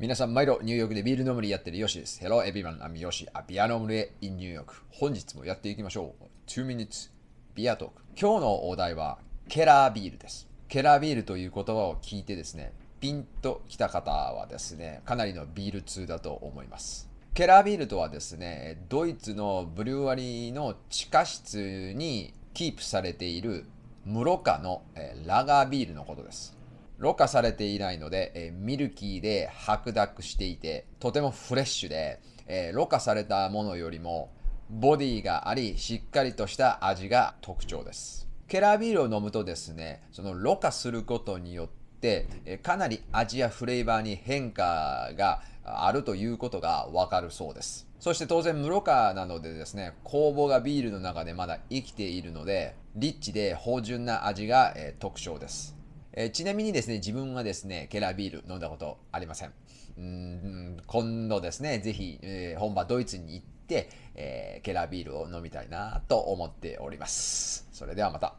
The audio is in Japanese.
皆さん、毎度ニューヨークでビール飲むりやってるヨシです。Hello everyone, I'm Yoshi, a beer n o m i e in New York. 本日もやっていきましょう。2 minutes beer talk。今日のお題は、ケラービールです。ケラービールという言葉を聞いてですね、ピンと来た方はですね、かなりのビール通だと思います。ケラービールとはですね、ドイツのブリュワリーの地下室にキープされているムロカの、えー、ラガービールのことです。ろ過されていないので、えー、ミルキーで白濁していて、とてもフレッシュで、えー、ろ過されたものよりも、ボディがあり、しっかりとした味が特徴です。ケラービールを飲むとですね、そのろ過することによって、えー、かなり味やフレーバーに変化があるということがわかるそうです。そして当然ムロ過なのでですね、酵母がビールの中でまだ生きているので、リッチで芳醇な味が、えー、特徴です。えー、ちなみにですね、自分はですね、ケラビール飲んだことありません。うん今度ですね、ぜひ、えー、本場ドイツに行って、えー、ケラビールを飲みたいなと思っております。それではまた。